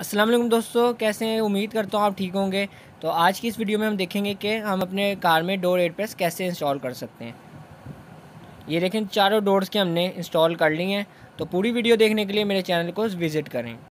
असलम दोस्तों कैसे हैं उम्मीद करता हूँ आप ठीक होंगे तो आज की इस वीडियो में हम देखेंगे कि हम अपने कार में डोर एड प्रेस कैसे इंस्टॉल कर सकते हैं ये देखें चारों डोर्स के हमने इंस्टॉल कर लिए हैं तो पूरी वीडियो देखने के लिए मेरे चैनल को विज़िट करें